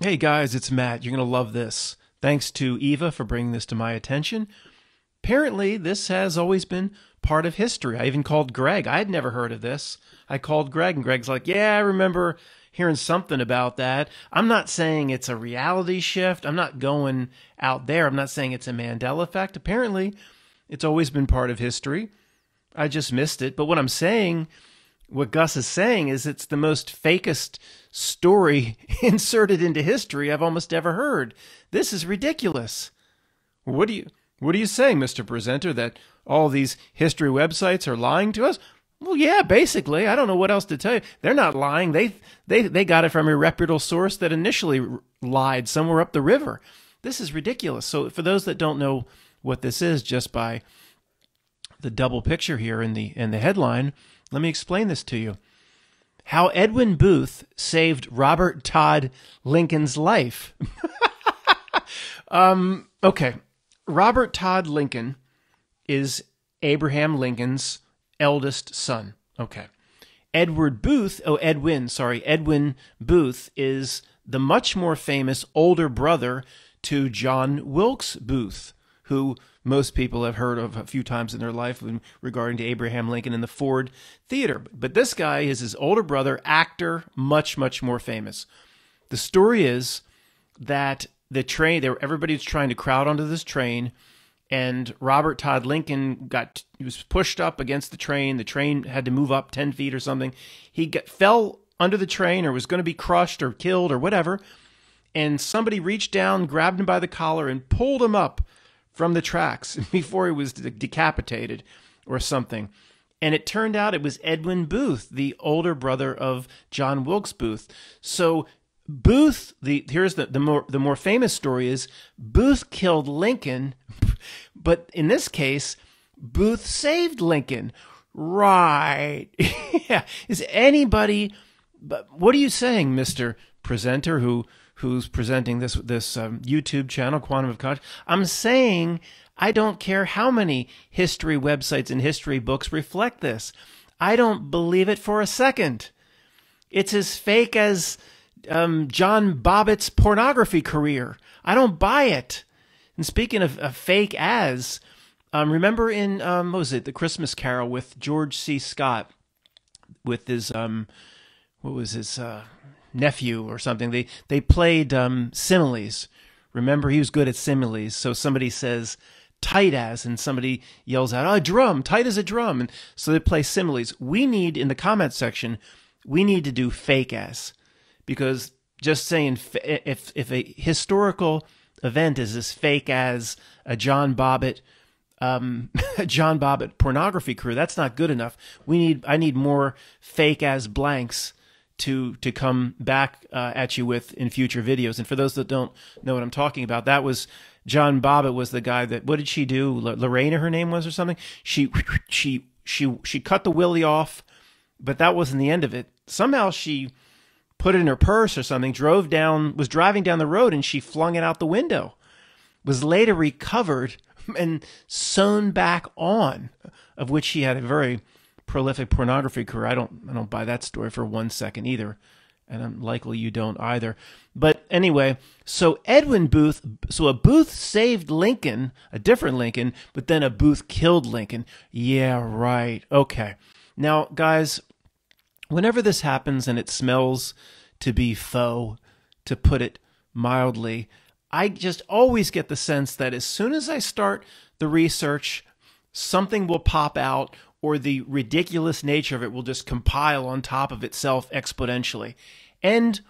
Hey guys, it's Matt. You're going to love this. Thanks to Eva for bringing this to my attention. Apparently, this has always been part of history. I even called Greg. I had never heard of this. I called Greg, and Greg's like, Yeah, I remember hearing something about that. I'm not saying it's a reality shift. I'm not going out there. I'm not saying it's a Mandela effect. Apparently, it's always been part of history. I just missed it. But what I'm saying what Gus is saying is it's the most fakest story inserted into history I've almost ever heard. This is ridiculous. What do you what are you saying, Mr. Presenter, that all these history websites are lying to us? Well, yeah, basically. I don't know what else to tell you. They're not lying. They they they got it from a reputable source that initially lied somewhere up the river. This is ridiculous. So for those that don't know what this is just by the double picture here in the in the headline, let me explain this to you. How Edwin Booth saved Robert Todd Lincoln's life. um, okay. Robert Todd Lincoln is Abraham Lincoln's eldest son. Okay. Edward Booth, oh, Edwin, sorry, Edwin Booth is the much more famous older brother to John Wilkes Booth, who most people have heard of a few times in their life regarding to Abraham Lincoln and the Ford Theater. But this guy is his older brother, actor, much, much more famous. The story is that the train, everybody was trying to crowd onto this train, and Robert Todd Lincoln got he was pushed up against the train. The train had to move up ten feet or something. He got, fell under the train or was going to be crushed or killed or whatever. And somebody reached down, grabbed him by the collar, and pulled him up from the tracks before he was de- decapitated or something. And it turned out it was Edwin Booth, the older brother of John Wilkes Booth. So Booth, the here's the the more the more famous story is Booth killed Lincoln, but in this case, Booth saved Lincoln. Right? yeah. Is anybody? But what are you saying, Mister Presenter? Who who's presenting this this um, YouTube channel, Quantum of Consciousness. I'm saying I don't care how many history websites and history books reflect this. I don't believe it for a second. It's as fake as um, John Bobbitt's pornography career. I don't buy it. And speaking of, of fake as, um, remember in um, what was it, the Christmas Carol with George C. Scott, with his um, what was his uh, nephew or something. They they played um, similes. Remember, he was good at similes. So somebody says tight as, and somebody yells out, oh, ah, a drum, tight as a drum. And so they play similes. We need, in the comment section, we need to do fake as because just saying if, if a historical event is as fake as a John Bobbitt, um, John Bobbitt pornography crew, that's not good enough. We need, I need more fake as blanks to to come back uh, at you with in future videos. And for those that don't know what I'm talking about, that was John Bobbitt was the guy that what did she do? L Lorena, her name was or something. She she she she cut the willy off, but that wasn't the end of it. Somehow she put it in her purse or something, drove down, was driving down the road, and she flung it out the window. Was later recovered and sewn back on, of which she had a very prolific pornography career. I don't I don't buy that story for one second either, and I'm likely you don't either. But anyway, so Edwin Booth, so a Booth saved Lincoln, a different Lincoln, but then a Booth killed Lincoln. Yeah, right. Okay. Now, guys, whenever this happens and it smells to be faux, to put it mildly, I just always get the sense that as soon as I start the research, something will pop out or the ridiculous nature of it will just compile on top of itself exponentially. And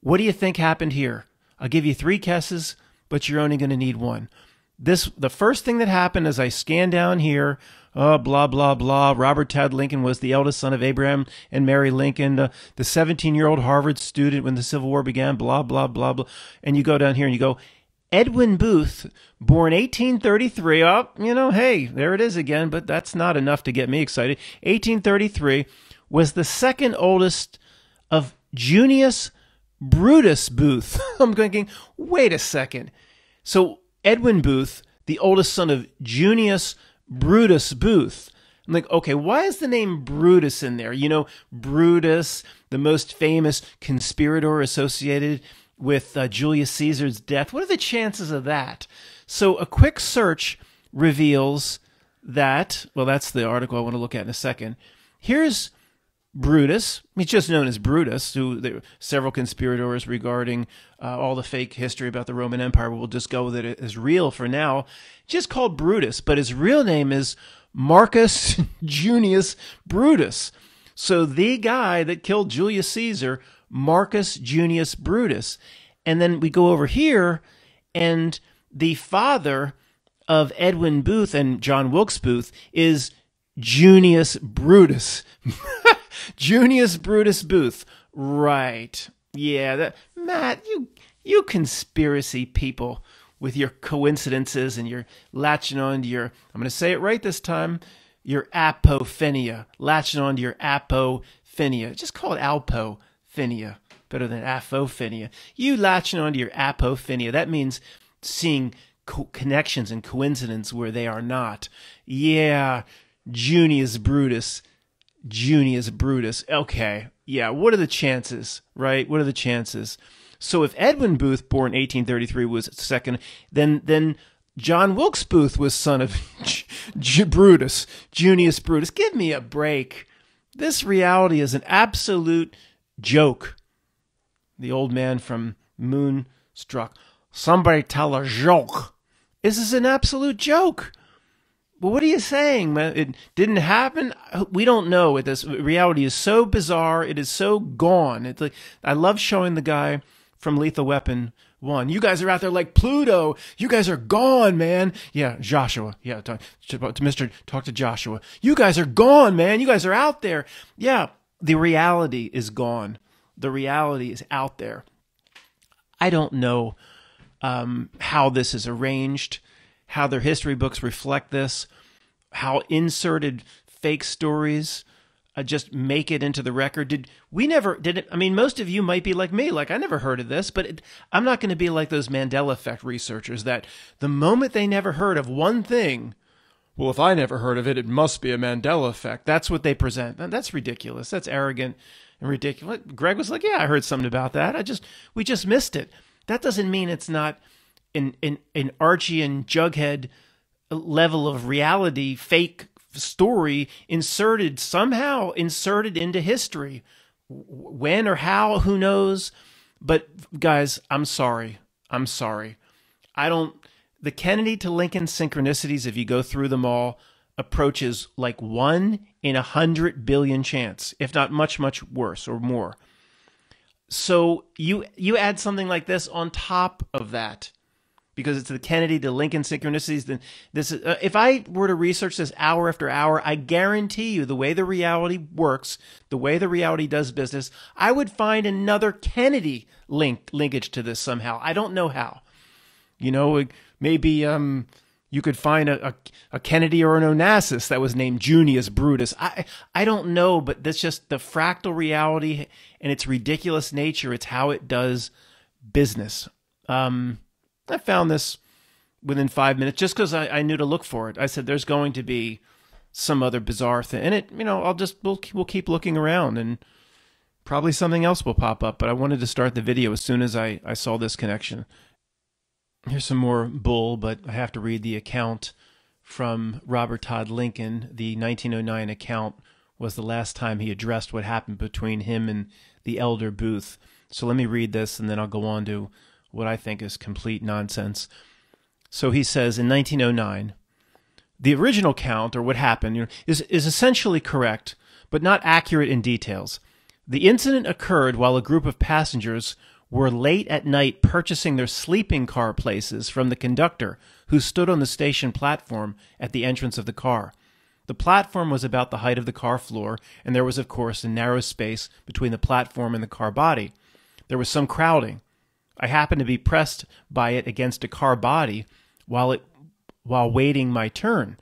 what do you think happened here? I'll give you three guesses, but you're only going to need one. This the first thing that happened as I scan down here, uh, blah blah blah. Robert Todd Lincoln was the eldest son of Abraham and Mary Lincoln, uh, the 17-year-old Harvard student when the Civil War began. Blah blah blah blah. And you go down here and you go, Edwin Booth, born 1833. Oh, you know, hey, there it is again, but that's not enough to get me excited. 1833 was the second oldest of Junius Brutus Booth. I'm thinking, wait a second. So, Edwin Booth, the oldest son of Junius Brutus Booth. I'm like, okay, why is the name Brutus in there? You know, Brutus, the most famous conspirator associated with uh, Julius Caesar's death. What are the chances of that? So a quick search reveals that, well, that's the article I want to look at in a second. Here's Brutus. He's just known as Brutus, who there, several conspirators regarding uh, all the fake history about the Roman Empire. We'll just go with it as real for now. Just called Brutus, but his real name is Marcus Junius Brutus. So the guy that killed Julius Caesar, Marcus Junius Brutus. And then we go over here, and the father of Edwin Booth and John Wilkes Booth is Junius Brutus. Junius Brutus Booth. Right. Yeah, that, Matt, you you conspiracy people with your coincidences and your latching on to your I'm going to say it right this time your apophenia, latching onto your apophenia. Just call it alpophenia, better than apophenia. You latching onto your apophenia. That means seeing co connections and coincidence where they are not. Yeah, Junius Brutus. Junius Brutus. Okay. Yeah, what are the chances, right? What are the chances? So if Edwin Booth, born 1833, was second, then then John Wilkes Booth was son of J- Brutus, Junius Brutus. Give me a break. This reality is an absolute joke. The old man from Moonstruck. Somebody tell a joke. This is an absolute joke. Well, what are you saying, It didn't happen. We don't know. This reality is so bizarre. It is so gone. It's like I love showing the guy from Lethal Weapon one. You guys are out there like Pluto. You guys are gone, man. Yeah, Joshua. Yeah, talk to Mr. Talk to Joshua. You guys are gone, man. You guys are out there. Yeah, the reality is gone. The reality is out there. I don't know um, how this is arranged, how their history books reflect this, how inserted fake stories uh, just make it into the record. Did we never did it? I mean, most of you might be like me, like I never heard of this, but it, I'm not going to be like those Mandela effect researchers that the moment they never heard of one thing, well, if I never heard of it, it must be a Mandela effect. That's what they present. That's ridiculous. That's arrogant and ridiculous. Greg was like, yeah, I heard something about that. I just we just missed it. That doesn't mean it's not an an, an Archie and Jughead uh, level of reality fake story inserted somehow inserted into history. When or how, who knows? But guys, I'm sorry. I'm sorry. I don't. The Kennedy to Lincoln synchronicities, if you go through them all, approaches like one in a hundred billion chance, if not much, much worse or more. So you you add something like this on top of that because it's the Kennedy to Lincoln synchronicities. Then this is, uh, if I were to research this hour after hour, I guarantee you the way the reality works, the way the reality does business, I would find another Kennedy link linkage to this somehow. I don't know how. You know, maybe um, you could find a, a, a, Kennedy or an Onassis that was named Junius Brutus. I I don't know, but that's just the fractal reality and its ridiculous nature. It's how it does business. Um, I found this within five minutes just because I, I, knew to look for it. I said, "There's going to be some other bizarre thing," and it, you know, I'll just we'll we'll keep looking around and probably something else will pop up. But I wanted to start the video as soon as I I saw this connection. Here's some more bull, but I have to read the account from Robert Todd Lincoln. The 1909 account was the last time he addressed what happened between him and the elder Booth. So let me read this and then I'll go on to what I think is complete nonsense. So he says in 1909, the original count, or what happened, is, is essentially correct, but not accurate in details. The incident occurred while a group of passengers were late at night purchasing their sleeping car places from the conductor, who stood on the station platform at the entrance of the car. The platform was about the height of the car floor, and there was, of course, a narrow space between the platform and the car body. There was some crowding. I happened to be pressed by it against a car body while it while waiting my turn.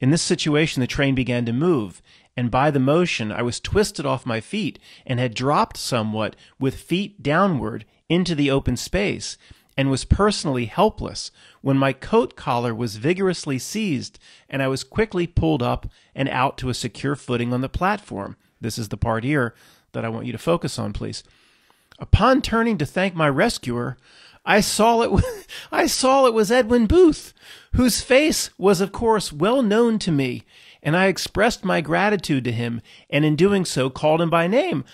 In this situation the train began to move, and by the motion I was twisted off my feet and had dropped somewhat with feet downward into the open space and was personally helpless when my coat collar was vigorously seized and I was quickly pulled up and out to a secure footing on the platform. This is the part here that I want you to focus on, please. Upon turning to thank my rescuer, I saw it. I saw it was Edwin Booth, whose face was, of course, well known to me, and I expressed my gratitude to him, and in doing so, called him by name.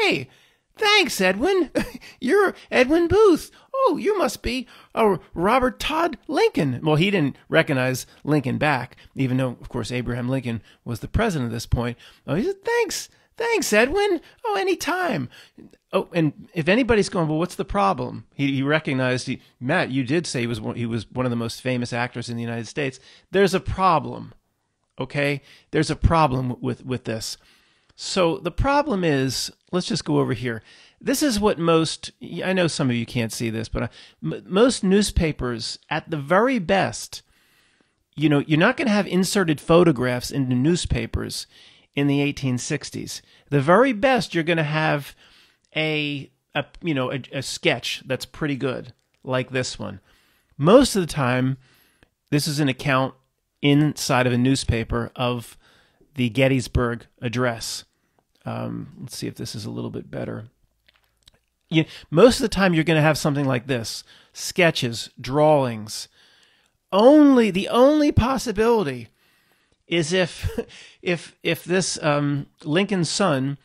Hey, thanks, Edwin. You're Edwin Booth. Oh, you must be a Robert Todd Lincoln. Well, he didn't recognize Lincoln back, even though, of course, Abraham Lincoln was the president at this point. Oh, he said, thanks. Thanks, Edwin. Oh, any time. Oh, and if anybody's going, well, what's the problem? He, he recognized he, Matt. You did say he was one, he was one of the most famous actors in the United States. There's a problem, okay? There's a problem with with this. So the problem is, let's just go over here. This is what most. I know some of you can't see this, but uh, most newspapers, at the very best, you know, you're not going to have inserted photographs into newspapers in the 1860s. The very best you're going to have a, a you know a, a sketch that's pretty good like this one. Most of the time, this is an account inside of a newspaper of the Gettysburg Address. Um, let's see if this is a little bit better. You, most of the time, you're going to have something like this: sketches, drawings. Only the only possibility is if if if this um, Lincoln's son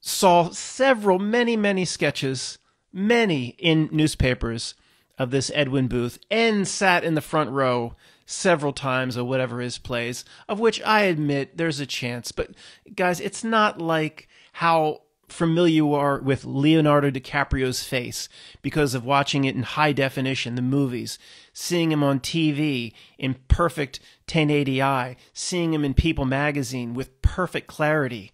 saw several, many, many sketches, many in newspapers of this Edwin Booth, and sat in the front row several times or whatever his plays, of which I admit there's a chance. But guys, it's not like how familiar you are with Leonardo DiCaprio's face because of watching it in high definition, the movies, seeing him on TV in perfect 1080i, seeing him in People magazine with perfect clarity.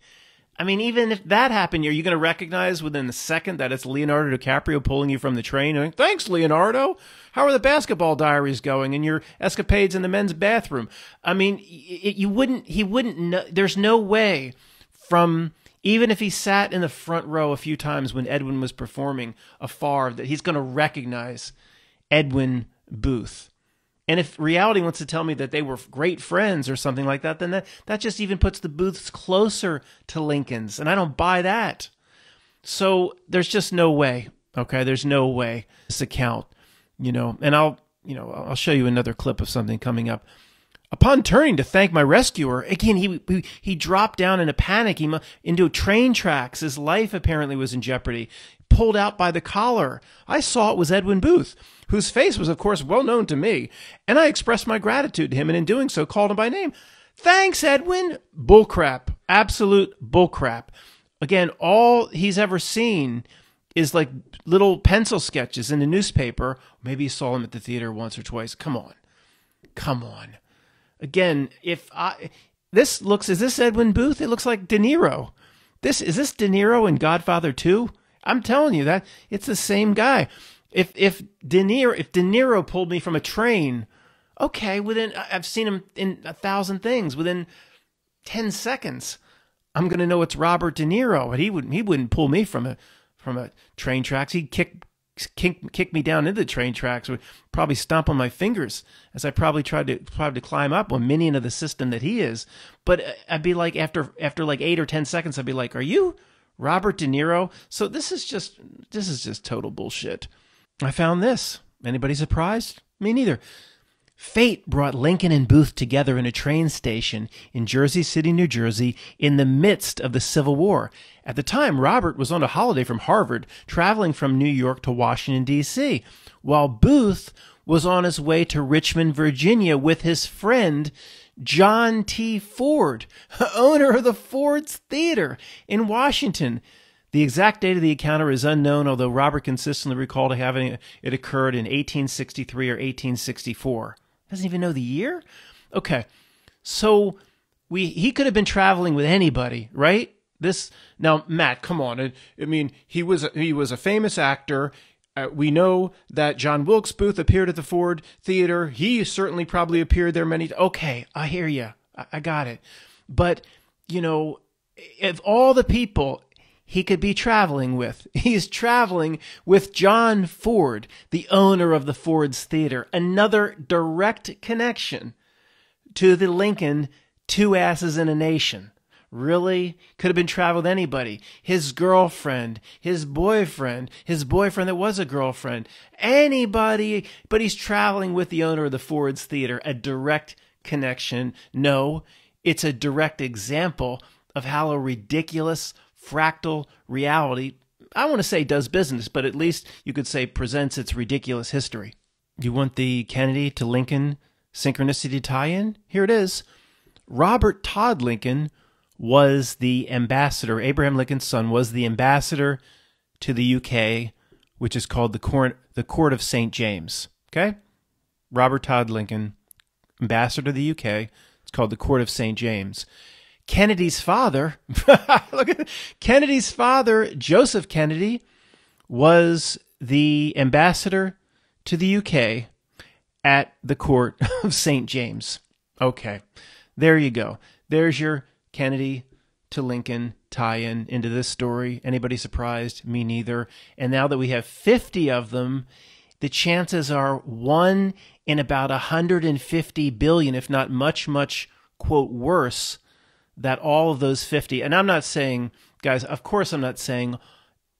I mean, even if that happened, are you going to recognize within a second that it's Leonardo DiCaprio pulling you from the train? Thanks, Leonardo. How are the basketball diaries going and your escapades in the men's bathroom? I mean, it, you wouldn't, he wouldn't know, there's no way from even if he sat in the front row a few times when Edwin was performing afar, that he's going to recognize Edwin Booth. And if reality wants to tell me that they were great friends or something like that, then that, that just even puts the Booths closer to Lincoln's. And I don't buy that. So there's just no way. Okay. There's no way this account, you know, and I'll, you know, I'll show you another clip of something coming up Upon turning to thank my rescuer, again he he, he dropped down in a panic he, into train tracks. His life apparently was in jeopardy. Pulled out by the collar, I saw it was Edwin Booth, whose face was of course well known to me, and I expressed my gratitude to him, and in doing so called him by name. Thanks, Edwin. Bullcrap, absolute bullcrap. Again, all he's ever seen is like little pencil sketches in the newspaper. Maybe he saw him at the theater once or twice. Come on, come on. Again, if I this looks is this Edwin Booth? It looks like De Niro. This is this De Niro in Godfather 2? I'm telling you that it's the same guy. If if De Niro if De Niro pulled me from a train, okay, within I've seen him in a thousand things within 10 seconds. I'm going to know it's Robert De Niro, but he would he wouldn't pull me from a from a train tracks. He'd kick kick, kick me down into the train tracks, would probably stomp on my fingers as I probably tried to probably to climb up, a minion of the system that he is. But uh, I'd be like, after after like eight or ten seconds, I'd be like, "Are you Robert De Niro?" So this is just this is just total bullshit. I found this. Anybody surprised? Me neither. Fate brought Lincoln and Booth together in a train station in Jersey City, New Jersey, in the midst of the Civil War. At the time, Robert was on a holiday from Harvard, traveling from New York to Washington, D.C., while Booth was on his way to Richmond, Virginia with his friend John T. Ford, owner of the Ford's Theater in Washington. The exact date of the encounter is unknown, although Robert consistently recalled having it occurred in 1863 or 1864. Doesn't even know the year? Okay. So we he could have been traveling with anybody, right? This now Matt, come on. I, I mean, he was he was a famous actor. Uh, we know that John Wilkes Booth appeared at the Ford Theater. He certainly probably appeared there many. Okay, I hear you. I, I got it. But you know, if all the people he could be traveling with. He's traveling with John Ford, the owner of the Ford's Theater, another direct connection to the Lincoln Two Asses in a Nation. Really? Could have been traveled anybody. His girlfriend, his boyfriend, his boyfriend that was a girlfriend, anybody, but he's traveling with the owner of the Ford's Theater, a direct connection. No, it's a direct example of how a ridiculous fractal reality, I want to say does business, but at least you could say presents its ridiculous history. You want the Kennedy to Lincoln synchronicity tie in? Here it is. Robert Todd Lincoln was the ambassador, Abraham Lincoln's son, was the ambassador to the UK, which is called the Court, the court of St. James. Okay? Robert Todd Lincoln, ambassador to the UK. It's called the Court of St. James. Kennedy's father, look at Kennedy's father, Joseph Kennedy, was the ambassador to the UK at the court of St. James. Okay, there you go. There's your Kennedy to Lincoln tie in into this story. Anybody surprised? Me neither. And now that we have 50 of them, the chances are one in about 150 billion, if not much, much, quote, worse that all of those 50 and i'm not saying guys of course i'm not saying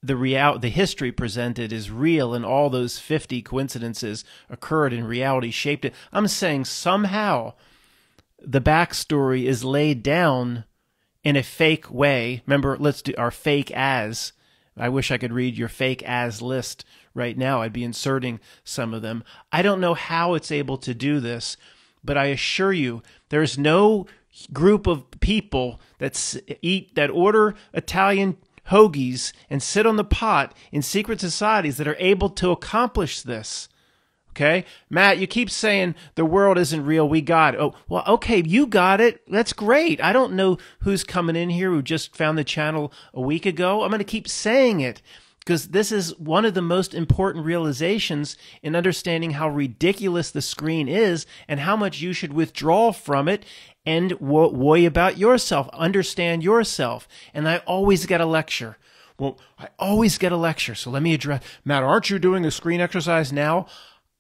the real the history presented is real and all those 50 coincidences occurred and reality shaped it i'm saying somehow the backstory is laid down in a fake way remember let's do our fake as i wish i could read your fake as list right now i'd be inserting some of them i don't know how it's able to do this but i assure you there's no group of people that eat that order Italian hoagies and sit on the pot in secret societies that are able to accomplish this. Okay? Matt, you keep saying the world isn't real. We got it. Oh, well, okay, you got it. That's great. I don't know who's coming in here who just found the channel a week ago. I'm going to keep saying it because this is one of the most important realizations in understanding how ridiculous the screen is and how much you should withdraw from it and wo- worry about yourself, understand yourself. And I always get a lecture. Well, I always get a lecture. So let me address Matt, aren't you doing a screen exercise now?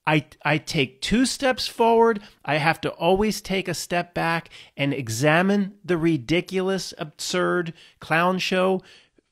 I, I take two steps forward. I have to always take a step back and examine the ridiculous, absurd clown show,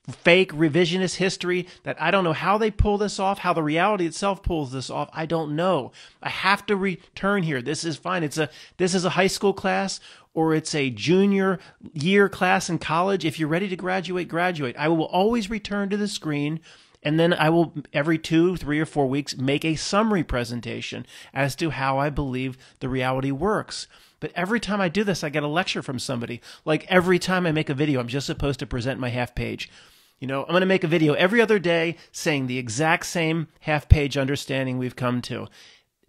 fake revisionist history that I don't know how they pull this off, how the reality itself pulls this off. I don't know. I have to return here. This is fine. It's a this is a high school class or it's a junior year class in college, if you're ready to graduate, graduate. I will always return to the screen and then I will, every two, three, or four weeks, make a summary presentation as to how I believe the reality works. But every time I do this, I get a lecture from somebody. Like every time I make a video, I'm just supposed to present my half page. You know, I'm going to make a video every other day saying the exact same half page understanding we've come to.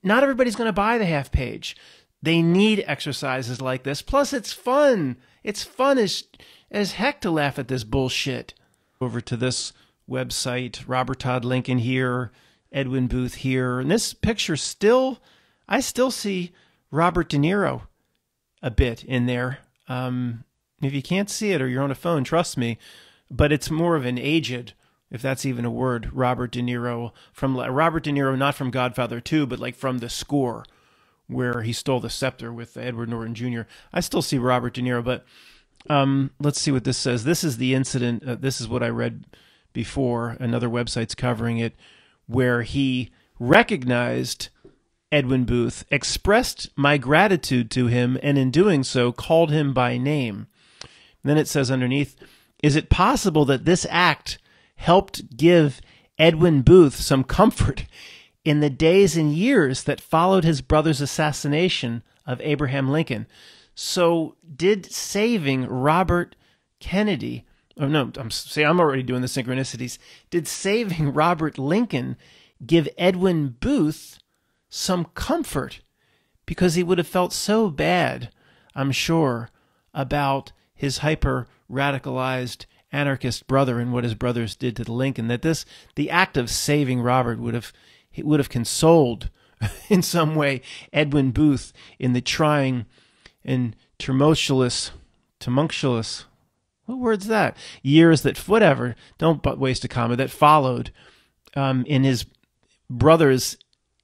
Not everybody's going to buy the half page. They need exercises like this. Plus, it's fun. It's fun as, as heck to laugh at this bullshit. Over to this website, Robert Todd Lincoln here, Edwin Booth here. And this picture still, I still see Robert De Niro a bit in there. Um, if you can't see it or you're on a phone, trust me. But it's more of an aged, if that's even a word, Robert De Niro from Robert De Niro, not from Godfather 2, but like from the score where he stole the scepter with Edward Norton Jr. I still see Robert De Niro, but um, let's see what this says. This is the incident. Uh, this is what I read before. Another website's covering it, where he recognized Edwin Booth, expressed my gratitude to him, and in doing so, called him by name. And then it says underneath, is it possible that this act helped give Edwin Booth some comfort? in the days and years that followed his brother's assassination of Abraham Lincoln. So, did saving Robert Kennedy, Oh no, I'm see, I'm already doing the synchronicities. Did saving Robert Lincoln give Edwin Booth some comfort? Because he would have felt so bad, I'm sure, about his hyper radicalized anarchist brother and what his brothers did to Lincoln that this the act of saving Robert would have it would have consoled in some way Edwin Booth in the trying and tumultuous, tumultuous, what word's that? Years that, whatever, don't waste a comma, that followed um, in his brother's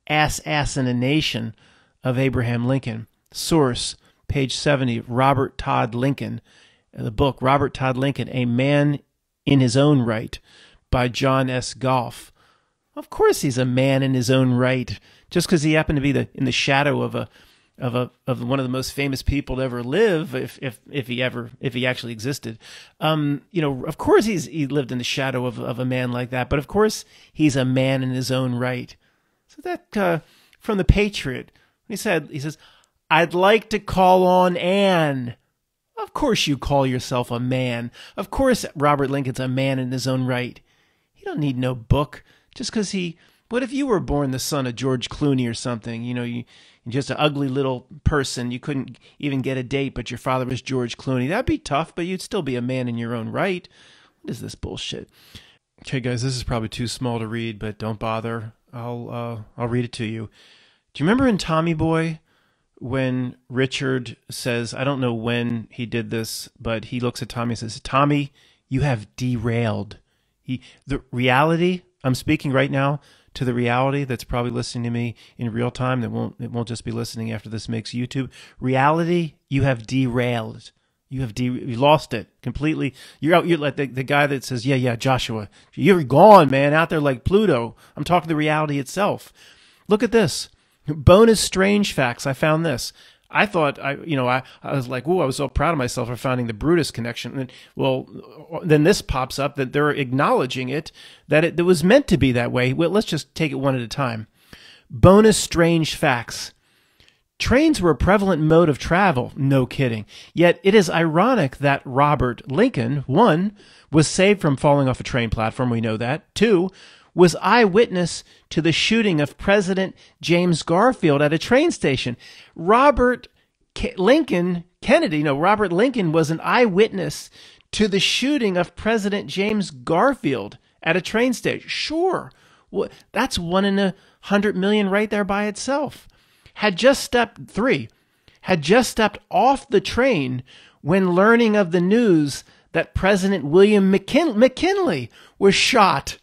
assassination of Abraham Lincoln. Source, page 70, Robert Todd Lincoln, uh, the book Robert Todd Lincoln, A Man in His Own Right by John S. Goff. Of course, he's a man in his own right. Just because he happened to be the in the shadow of a of a of one of the most famous people to ever live, if if if he ever if he actually existed, um, you know, of course he's he lived in the shadow of of a man like that. But of course, he's a man in his own right. So that uh, from the Patriot, he said he says, "I'd like to call on Anne." Of course, you call yourself a man. Of course, Robert Lincoln's a man in his own right. He don't need no book just because he what if you were born the son of George Clooney or something? You know, you just an ugly little person. You couldn't even get a date, but your father was George Clooney. That'd be tough, but you'd still be a man in your own right. What is this bullshit? Okay, guys, this is probably too small to read, but don't bother. I'll uh, I'll read it to you. Do you remember in Tommy Boy when Richard says, I don't know when he did this, but he looks at Tommy and says, "Tommy, you have derailed." He the reality I'm speaking right now to the reality that's probably listening to me in real time. That won't it won't just be listening after this makes YouTube. Reality, you have derailed. You have de- you lost it completely. You're out. You're like the, the guy that says, "Yeah, yeah, Joshua, you're gone, man, out there like Pluto." I'm talking the reality itself. Look at this. Bonus strange facts. I found this. I thought I, you know, I, I was like, "Whoa!" I was so proud of myself for finding the Brutus connection. And well, then this pops up that they're acknowledging it that it, it was meant to be that way. Well, let's just take it one at a time. Bonus strange facts. Trains were a prevalent mode of travel, no kidding. Yet it is ironic that Robert Lincoln, one, was saved from falling off a train platform, we know that. Two, was eyewitness to the shooting of President James Garfield at a train station. Robert K- Lincoln Kennedy, no, Robert Lincoln was an eyewitness to the shooting of President James Garfield at a train station. Sure. Well, that's one in a hundred million right there by itself. Had just stepped three, had just stepped off the train when learning of the news that President William McKin- McKinley was shot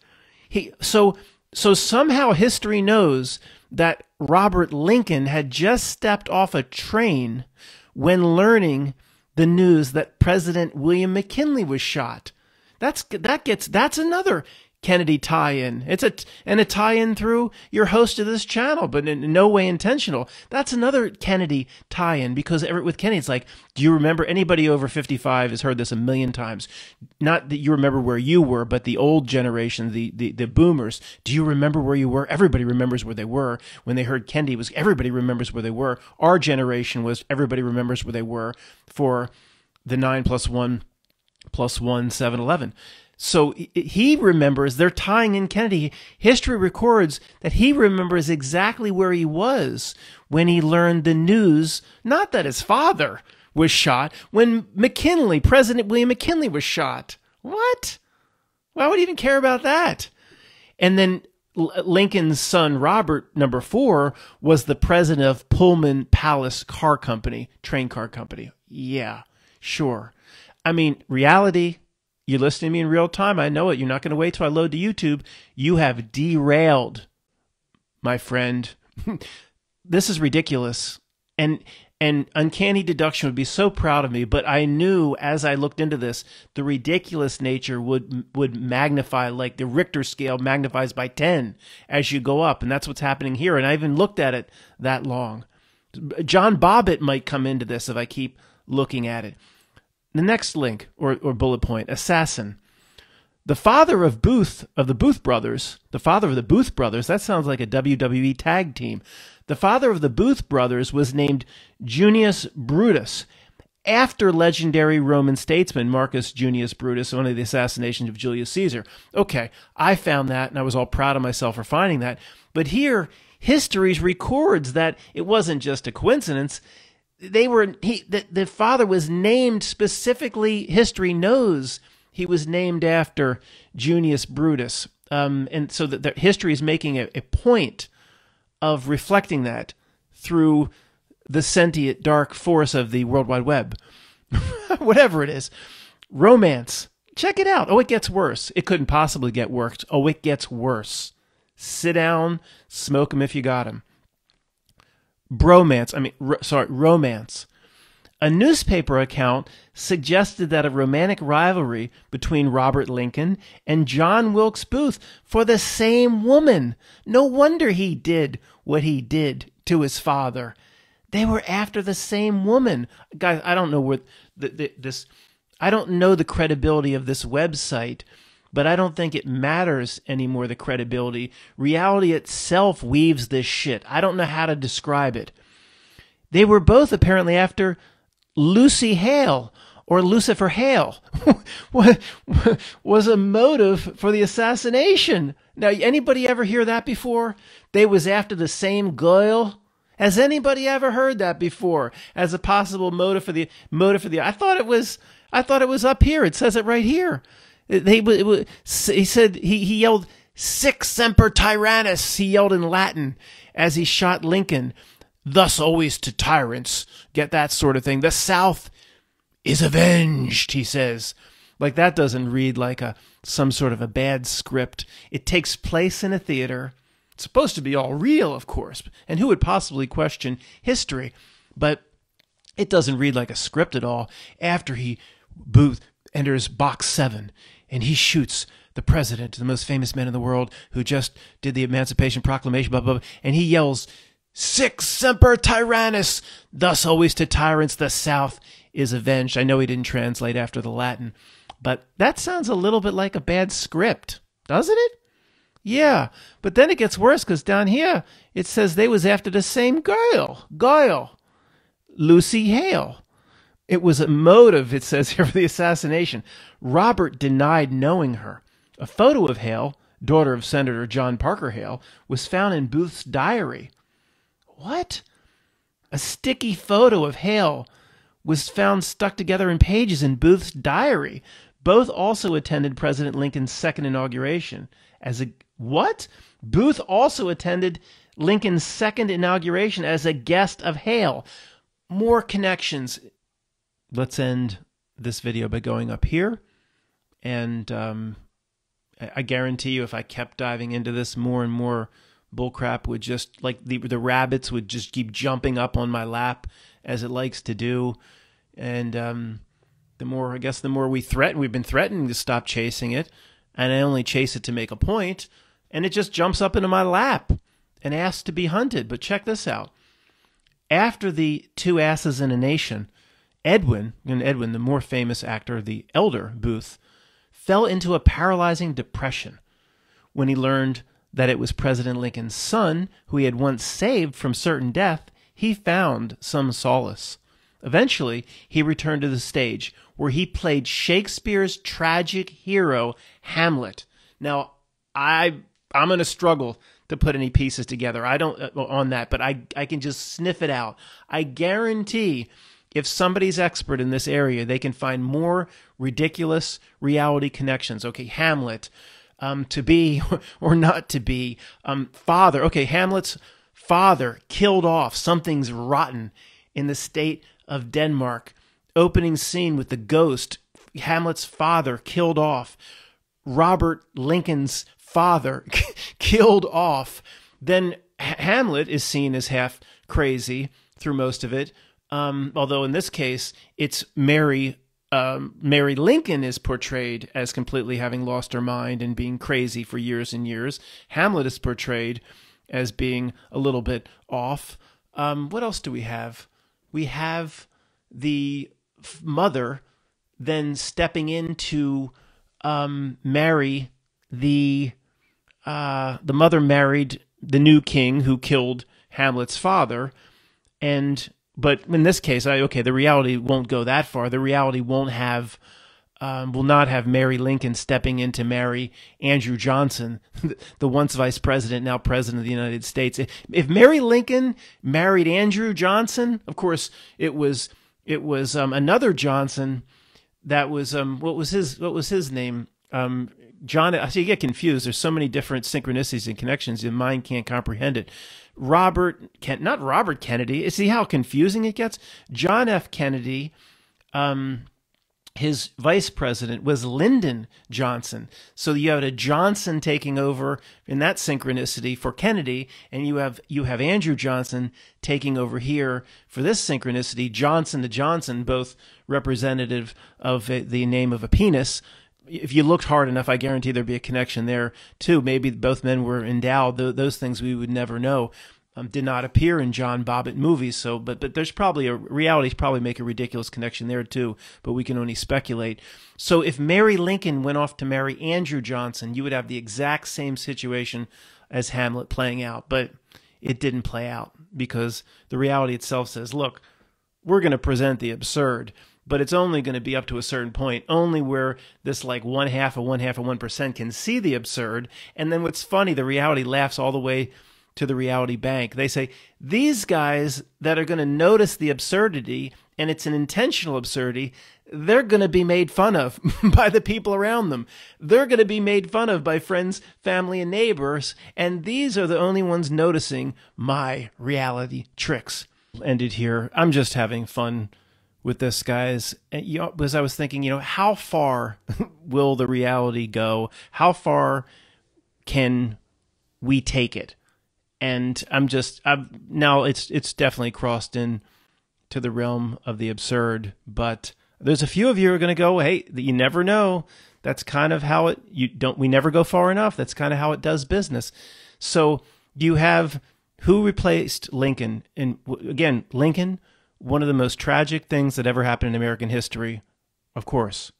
he so so somehow history knows that Robert Lincoln had just stepped off a train when learning the news that President William McKinley was shot. That's that gets that's another Kennedy tie-in. It's a and a tie-in through your host of this channel, but in no way intentional. That's another Kennedy tie-in because with Kennedy, it's like, do you remember? Anybody over fifty-five has heard this a million times. Not that you remember where you were, but the old generation, the the, the boomers. Do you remember where you were? Everybody remembers where they were when they heard Kennedy. Was everybody remembers where they were? Our generation was everybody remembers where they were for the nine plus one plus one seven eleven. 11 so he remembers, they're tying in Kennedy. History records that he remembers exactly where he was when he learned the news, not that his father was shot, when McKinley, President William McKinley, was shot. What? Why would he even care about that? And then Lincoln's son, Robert, number four, was the president of Pullman Palace Car Company, train car company. Yeah, sure. I mean, reality, you're listening to me in real time. I know it. You're not going to wait till I load to YouTube. You have derailed, my friend. this is ridiculous. And and uncanny deduction would be so proud of me, but I knew as I looked into this, the ridiculous nature would would magnify like the Richter scale magnifies by 10 as you go up, and that's what's happening here. And I even looked at it that long. John Bobbitt might come into this if I keep looking at it the next link or, or bullet point assassin. The father of Booth, of the Booth brothers, the father of the Booth brothers, that sounds like a WWE tag team. The father of the Booth brothers was named Junius Brutus after legendary Roman statesman Marcus Junius Brutus, one of the assassinations of Julius Caesar. Okay, I found that and I was all proud of myself for finding that. But here, history records that it wasn't just a coincidence, they were he the, the father was named specifically history knows he was named after Junius Brutus. Um, and so that history is making a, a point of reflecting that through the sentient dark force of the World Wide Web. Whatever it is. Romance. Check it out. Oh, it gets worse. It couldn't possibly get worse. Oh, it gets worse. Sit down, smoke them if you got them bromance, I mean, sorry, romance. A newspaper account suggested that a romantic rivalry between Robert Lincoln and John Wilkes Booth for the same woman. No wonder he did what he did to his father. They were after the same woman. Guys, I don't know where the, the, this, I don't know the credibility of this website but I don't think it matters anymore, the credibility. Reality itself weaves this shit. I don't know how to describe it. They were both apparently after Lucy Hale or Lucifer Hale was a motive for the assassination. Now, anybody ever hear that before? They was after the same girl. Has anybody ever heard that before as a possible motive for the motive for the? I thought it was I thought it was up here. It says it right here. They he said he he yelled "Sic semper tyrannis." He yelled in Latin as he shot Lincoln. Thus always to tyrants. Get that sort of thing. The South is avenged. He says. Like that doesn't read like a some sort of a bad script. It takes place in a theater. It's supposed to be all real, of course, and who would possibly question history? But it doesn't read like a script at all. After he Booth enters box seven and he shoots the president, the most famous man in the world, who just did the Emancipation Proclamation, blah, blah, blah, and he yells, Six Semper Tyrannis! Thus always to tyrants the South is avenged. I know he didn't translate after the Latin, but that sounds a little bit like a bad script, doesn't it? Yeah, but then it gets worse because down here it says they was after the same girl, girl, Lucy Hale. It was a motive, it says here, for the assassination. Robert denied knowing her. A photo of Hale, daughter of Senator John Parker Hale, was found in Booth's diary. What? A sticky photo of Hale was found stuck together in pages in Booth's diary. Both also attended President Lincoln's second inauguration. As a what? Booth also attended Lincoln's second inauguration as a guest of Hale. More connections let's end this video by going up here. And um, I guarantee you, if I kept diving into this, more and more bullcrap would just like the the rabbits would just keep jumping up on my lap as it likes to do. And um, the more I guess the more we threaten, we've been threatening to stop chasing it, and I only chase it to make a point, and it just jumps up into my lap and asks to be hunted. But check this out: after the two asses in a nation, Edwin, and Edwin, the more famous actor, the elder Booth, fell into a paralyzing depression when he learned that it was President Lincoln's son who he had once saved from certain death. He found some solace. Eventually, he returned to the stage where he played Shakespeare's tragic hero, Hamlet. Now, I I'm going to struggle to put any pieces together. I don't uh, on that, but I I can just sniff it out. I guarantee if somebody's expert in this area, they can find more ridiculous reality connections. Okay, Hamlet, um, to be or not to be, um, father. Okay, Hamlet's father killed off. Something's rotten in the state of Denmark. Opening scene with the ghost, Hamlet's father killed off. Robert Lincoln's father killed off. Then Hamlet is seen as half crazy through most of it. Um, although in this case, it's Mary. Um, Mary Lincoln is portrayed as completely having lost her mind and being crazy for years and years. Hamlet is portrayed as being a little bit off. Um, what else do we have? We have the mother then stepping in to um, marry the uh, the mother married the new king who killed Hamlet's father, and but in this case, I okay, the reality won't go that far. The reality won't have um, will not have Mary Lincoln stepping in to marry Andrew Johnson, the once vice president, now president of the United States. If Mary Lincoln married Andrew Johnson, of course, it was it was um, another Johnson that was um, what was his what was his name? Um, John, I see you get confused. There's so many different synchronicities and connections. Your mind can't comprehend it. Robert, Ken, not Robert Kennedy. See how confusing it gets? John F. Kennedy, um, his vice president was Lyndon Johnson. So you had a Johnson taking over in that synchronicity for Kennedy, and you have you have Andrew Johnson taking over here for this synchronicity, Johnson to Johnson, both representative of a, the name of a penis if you looked hard enough, I guarantee there'd be a connection there too. Maybe both men were endowed. Th those things we would never know. Um, did not appear in John Bobbitt movies. So, but but there's probably a reality. probably make a ridiculous connection there too. But we can only speculate. So, if Mary Lincoln went off to marry Andrew Johnson, you would have the exact same situation as Hamlet playing out. But it didn't play out because the reality itself says, look, we're going to present the absurd but it's only going to be up to a certain point, only where this like one half of one half of one percent can see the absurd. And then what's funny, the reality laughs all the way to the reality bank. They say these guys that are going to notice the absurdity, and it's an intentional absurdity, they're going to be made fun of by the people around them. They're going to be made fun of by friends, family, and neighbors. And these are the only ones noticing my reality tricks. Ended here. I'm just having fun with this, guys, and, you know, because I was thinking, you know, how far will the reality go? How far can we take it? And I'm just, I've now it's it's definitely crossed in to the realm of the absurd, but there's a few of you who are going to go, hey, that you never know. That's kind of how it you don't we never go far enough. That's kind of how it does business. So you have who replaced Lincoln, and again, Lincoln one of the most tragic things that ever happened in American history, of course,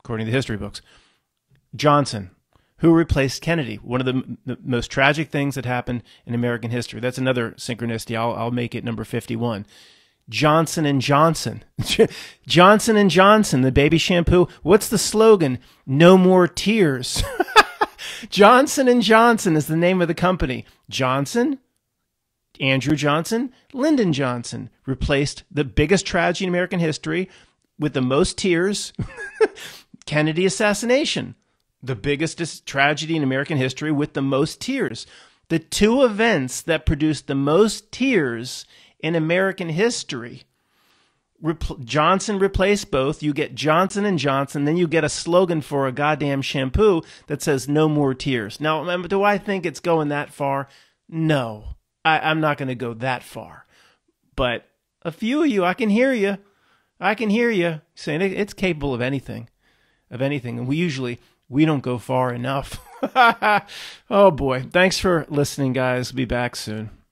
according to the history books. Johnson, who replaced Kennedy, one of the, the most tragic things that happened in American history. That's another synchronicity. I'll, I'll make it number 51. Johnson and Johnson. Johnson and Johnson, the baby shampoo. What's the slogan? No more tears. Johnson and Johnson is the name of the company. Johnson Andrew Johnson, Lyndon Johnson replaced the biggest tragedy in American history with the most tears Kennedy assassination, the biggest tragedy in American history with the most tears. The two events that produced the most tears in American history. Repl- Johnson replaced both. You get Johnson and Johnson, then you get a slogan for a goddamn shampoo that says "No more tears." Now, do I think it's going that far? No. I, I'm not going to go that far. But a few of you, I can hear you. I can hear you saying it, it's capable of anything, of anything. And we usually, we don't go far enough. oh boy. Thanks for listening, guys. Be back soon.